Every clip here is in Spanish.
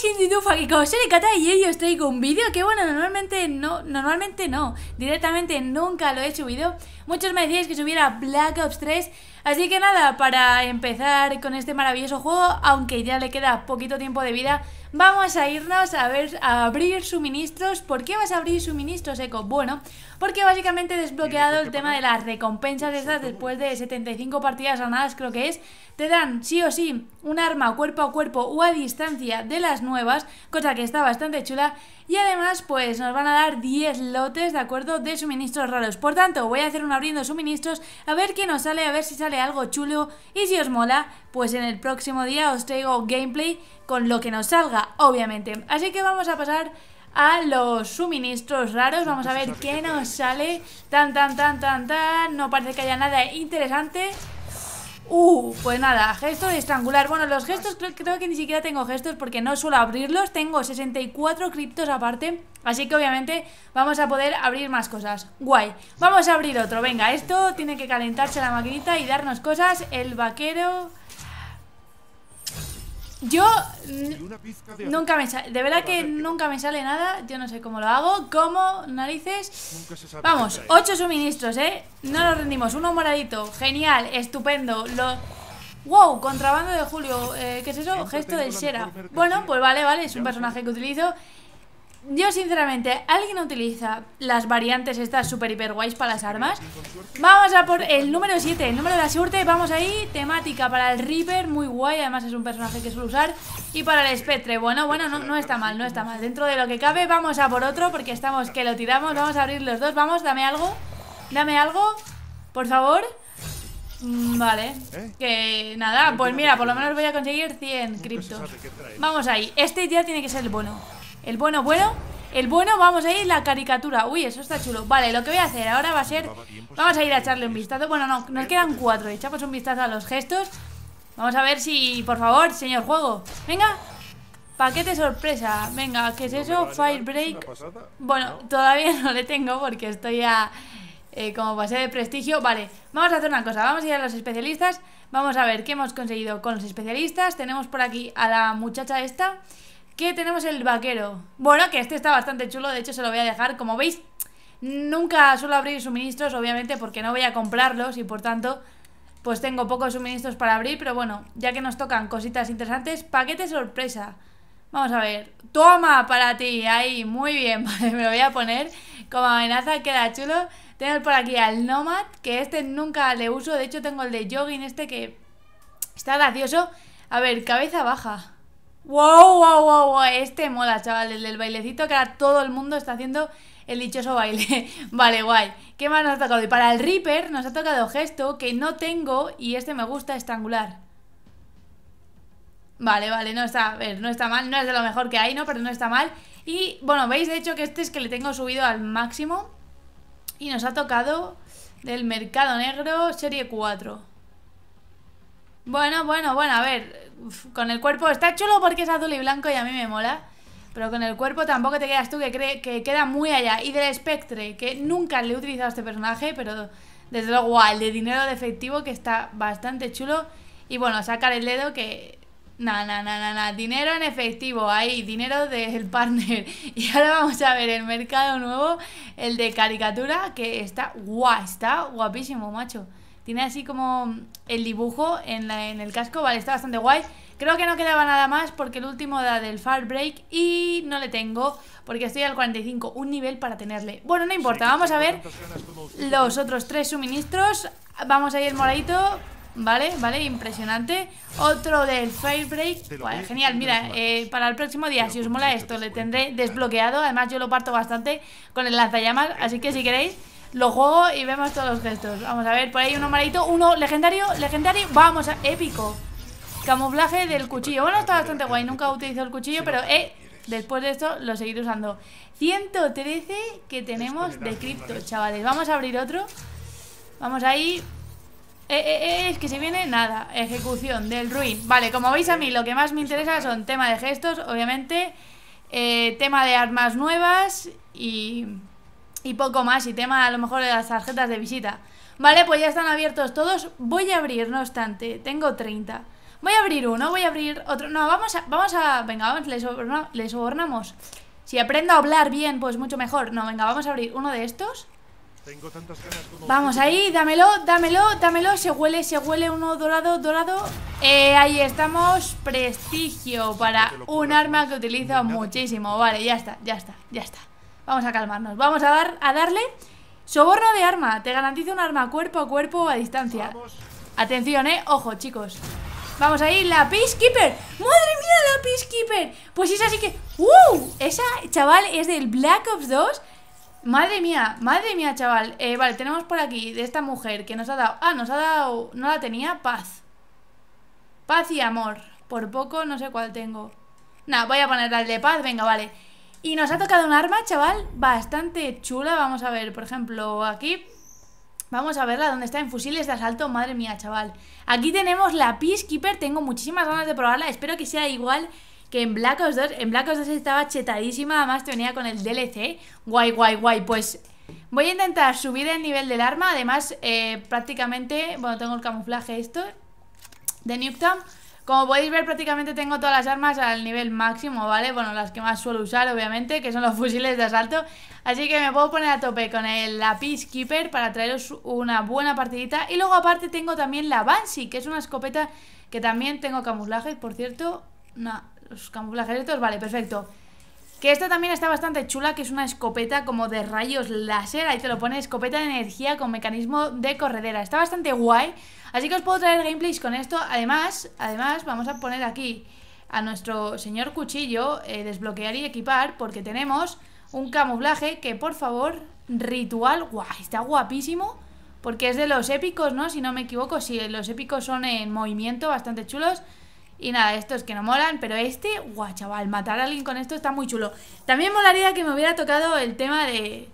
que como Kata y hoy os traigo un vídeo que bueno, normalmente no, normalmente no, directamente nunca lo he subido. Muchos me decían que subiera Black Ops 3, así que nada, para empezar con este maravilloso juego, aunque ya le queda poquito tiempo de vida, Vamos a irnos a ver a abrir suministros. ¿Por qué vas a abrir suministros, Eco? Bueno, porque básicamente he desbloqueado el tema de las recompensas estas después de 75 partidas ganadas, creo que es. Te dan sí o sí un arma cuerpo a cuerpo o a distancia de las nuevas, cosa que está bastante chula. Y además, pues nos van a dar 10 lotes, ¿de acuerdo? De suministros raros. Por tanto, voy a hacer un abriendo suministros, a ver qué nos sale, a ver si sale algo chulo. Y si os mola, pues en el próximo día os traigo gameplay con lo que nos salga, obviamente. Así que vamos a pasar a los suministros raros. Vamos a ver qué nos sale. Tan, tan, tan, tan, tan. No parece que haya nada interesante. Uh, pues nada, gesto de estrangular. Bueno, los gestos creo, que ni siquiera tengo gestos porque no suelo abrirlos. Tengo 64 criptos aparte. Así que obviamente vamos a poder abrir más cosas. Guay. Vamos a abrir otro. Venga, esto tiene que calentarse la maquinita y darnos cosas. El vaquero... Yo nunca me sale, de verdad que nunca me sale nada, yo no sé cómo lo hago, cómo, narices. Vamos, ocho suministros, ¿eh? No nos rendimos, uno moradito, genial, estupendo. Lo... Wow, contrabando de Julio, eh, ¿qué es eso? Gesto del Sera. Bueno, pues vale, vale, es un personaje que utilizo. Yo, sinceramente, ¿alguien utiliza las variantes estas super hiper guays para las armas? Vamos a por el número 7, el número de la suerte. Vamos ahí, temática para el Reaper, muy guay. Además, es un personaje que suele usar. Y para el Spectre, bueno, bueno, no, no está mal, no está mal. Dentro de lo que cabe, vamos a por otro porque estamos que lo tiramos. Vamos a abrir los dos, vamos, dame algo. Dame algo, por favor. Mm, vale, que nada, pues mira, por lo menos voy a conseguir 100 criptos. Vamos ahí, este ya tiene que ser el bono. El bueno, bueno El bueno, vamos a ir la caricatura Uy, eso está chulo Vale, lo que voy a hacer ahora va a ser Vamos a ir a echarle un vistazo Bueno, no, nos quedan cuatro Echamos un vistazo a los gestos Vamos a ver si, por favor, señor juego Venga Paquete sorpresa, venga, ¿qué es eso? Firebreak Bueno, todavía no le tengo porque estoy a... Eh, como pasé de prestigio Vale, vamos a hacer una cosa, vamos a ir a los especialistas Vamos a ver qué hemos conseguido con los especialistas Tenemos por aquí a la muchacha esta tenemos el vaquero. Bueno, que este está bastante chulo, de hecho se lo voy a dejar. Como veis, nunca suelo abrir suministros, obviamente, porque no voy a comprarlos y por tanto, pues tengo pocos suministros para abrir. Pero bueno, ya que nos tocan cositas interesantes, paquete sorpresa. Vamos a ver. Toma para ti, ahí, muy bien, me lo voy a poner. Como amenaza queda chulo. tenemos por aquí al Nomad, que este nunca le uso. De hecho, tengo el de Jogging este que está gracioso. A ver, cabeza baja. Wow, wow, wow, wow, este mola, chaval, el del bailecito que ahora todo el mundo está haciendo el dichoso baile. vale, guay. ¿Qué más nos ha tocado? Y para el Reaper nos ha tocado gesto que no tengo y este me gusta estrangular. Vale, vale, no está, a ver, no está mal, no es de lo mejor que hay, ¿no? Pero no está mal. Y bueno, veis de hecho que este es que le tengo subido al máximo. Y nos ha tocado del mercado negro serie 4. Bueno, bueno, bueno, a ver, con el cuerpo está chulo porque es azul y blanco y a mí me mola. Pero con el cuerpo tampoco te quedas tú, que, que queda muy allá. Y del espectre, que nunca le he utilizado a este personaje, pero desde luego al de dinero de efectivo, que está bastante chulo. Y bueno, sacar el dedo que... Na, na, na, na, Dinero en efectivo, ahí, dinero del partner. Y ahora vamos a ver el mercado nuevo, el de caricatura, que está guau, está guapísimo, macho. Tiene así como el dibujo en, el casco, vale, está bastante guay. Creo que no quedaba nada más porque el último da del Far Break y no le tengo porque estoy al 45, un nivel para tenerle. Bueno, no importa, vamos a ver los otros tres suministros. Vamos a ir moradito, vale, vale, impresionante. Otro del Firebreak Break, genial, mira, eh, para el próximo día, si os mola esto, le tendré desbloqueado. Además, yo lo parto bastante con el lanzallamas, así que si queréis... Lo juego y vemos todos los gestos. Vamos a ver, por ahí uno malito uno legendario, legendario. Vamos, a, épico. Camuflaje del cuchillo. Bueno, está bastante guay. Nunca utilizado el cuchillo, pero eh, después de esto lo seguiré usando. 113 que tenemos de cripto, chavales. Vamos a abrir otro. Vamos ahí. Eh, eh, eh, es que se viene nada. Ejecución del ruin. Vale, como veis a mí lo que más me interesa son tema de gestos, obviamente. Eh, tema de armas nuevas y y poco más, y tema a lo mejor de las tarjetas de visita. Vale, pues ya están abiertos todos. Voy a abrir, no obstante, tengo 30. Voy a abrir uno, voy a abrir otro. No, vamos a, vamos a, venga, vamos, le, sobornamos. Si aprendo a hablar bien, pues mucho mejor. No, venga, vamos a abrir uno de estos. Tengo tantas ganas vamos ahí, dámelo, dámelo, dámelo. Se huele, se huele uno dorado, dorado. Eh, ahí estamos, prestigio para un arma que utilizo muchísimo. Vale, ya está, ya está, ya está. Vamos a calmarnos. Vamos a, darle soborno de arma. Te garantizo un arma cuerpo a cuerpo a distancia. Atención, eh. Ojo, chicos. Vamos ahí, la Peacekeeper. ¡Madre mía, la Peacekeeper! Pues es así que... ¡Uh! Esa, chaval, es del Black Ops 2. Madre mía, madre mía, chaval. Eh, vale, tenemos por aquí de esta mujer que nos ha dado... Ah, nos ha dado... No la tenía, paz. Paz y amor. Por poco no sé cuál tengo. Nah, voy a poner la de paz, venga, vale y nos ha tocado un arma, chaval, bastante chula. Vamos a ver, por ejemplo, aquí. Vamos a verla, donde está en fusiles de asalto. Madre mía, chaval. Aquí tenemos la Peacekeeper. Tengo muchísimas ganas de probarla. Espero que sea igual que en Black Ops 2. En Black Ops 2 estaba chetadísima. Además, te venía con el DLC. Guay, guay, guay. Pues voy a intentar subir el nivel del arma. Además, eh, prácticamente... Bueno, tengo el camuflaje esto. De Nuketown. Como podéis ver, prácticamente tengo todas las armas al nivel máximo, ¿vale? Bueno, las que más suelo usar, obviamente, que son los fusiles de asalto. Así que me puedo poner a tope con el la Keeper para traeros una buena partidita. Y luego, aparte, tengo también la Banshee, que es una escopeta que también tengo camuflajes, por cierto. No, los camuflajes estos, vale, perfecto. Que esta también está bastante chula, que es una escopeta como de rayos láser. Ahí te lo pone escopeta de energía con mecanismo de corredera. Está bastante guay. Así que os puedo traer gameplays con esto. Además, además vamos a poner aquí a nuestro señor cuchillo eh, desbloquear y equipar porque tenemos un camuflaje que, por favor, ritual. guay, Está guapísimo. Porque es de los épicos, ¿no? Si no me equivoco, si los épicos son en movimiento, bastante chulos. Y nada, estos que no molan, pero este, guau, chaval, matar a alguien con esto está muy chulo. También molaría que me hubiera tocado el tema de,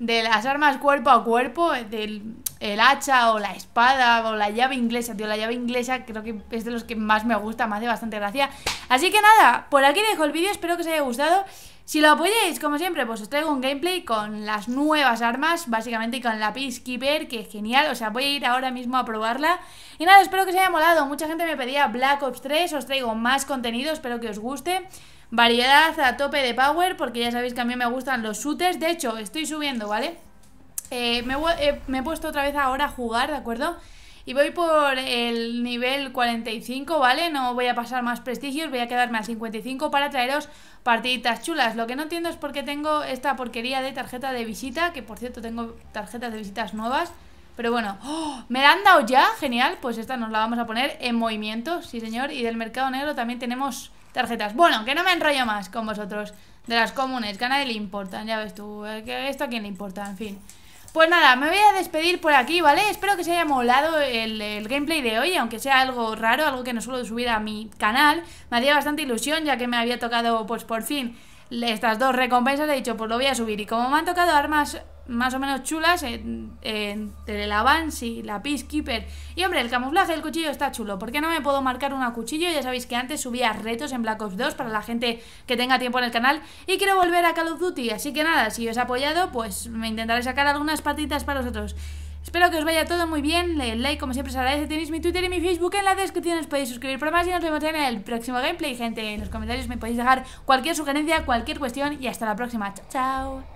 de las armas cuerpo a cuerpo, del el hacha o la espada o la llave inglesa, tío, la llave inglesa creo que es de los que más me gusta, me hace bastante gracia. Así que nada, por aquí dejo el vídeo, espero que os haya gustado. Si lo apoyáis, como siempre, pues os traigo un gameplay con las nuevas armas, básicamente con la Peacekeeper, que es genial, o sea, voy a ir ahora mismo a probarla. Y nada, espero que os haya molado, mucha gente me pedía Black Ops 3, os traigo más contenido, espero que os guste. Variedad a tope de power, porque ya sabéis que a mí me gustan los shooters, de hecho, estoy subiendo, ¿vale? Eh, eh, me he puesto otra vez ahora a jugar, ¿de acuerdo? Y voy por el nivel 45, ¿vale? No voy a pasar más prestigios, voy a quedarme al 55 para traeros partiditas chulas. Lo que no entiendo es por qué tengo esta porquería de tarjeta de visita, que por cierto tengo tarjetas de visitas nuevas. Pero bueno, ¡Oh! ¿me la han dado ya? Genial, pues esta nos la vamos a poner en movimiento, sí señor. Y del mercado negro también tenemos tarjetas. Bueno, que no me enrollo más con vosotros. De las comunes, que a nadie le importan, ya ves tú. Eh, ¿Esto a quién le importa? En fin. Pues nada, me voy a despedir por aquí, ¿vale? Espero que se haya molado el, gameplay de hoy, aunque sea algo raro, algo que no suelo subir a mi canal. Me hacía bastante ilusión, ya que me había tocado, pues por fin, estas dos recompensas. He dicho, pues lo voy a subir. Y como me han tocado armas más o menos chulas Entre el en y la Peacekeeper. Y hombre, el camuflaje del cuchillo está chulo. ¿Por qué no me puedo marcar una cuchillo? Ya sabéis que antes subía retos en Black Ops 2 para la gente que tenga tiempo en el canal. Y quiero volver a Call of Duty, así que nada, si os he apoyado, pues me intentaré sacar algunas patitas para vosotros. Espero que os vaya todo muy bien, Le like como siempre os agradece, tenéis mi Twitter y mi Facebook en la descripción, os podéis suscribir para más y nos vemos en el próximo gameplay, gente. En los comentarios me podéis dejar cualquier sugerencia, cualquier cuestión y hasta la próxima. Chao, chao.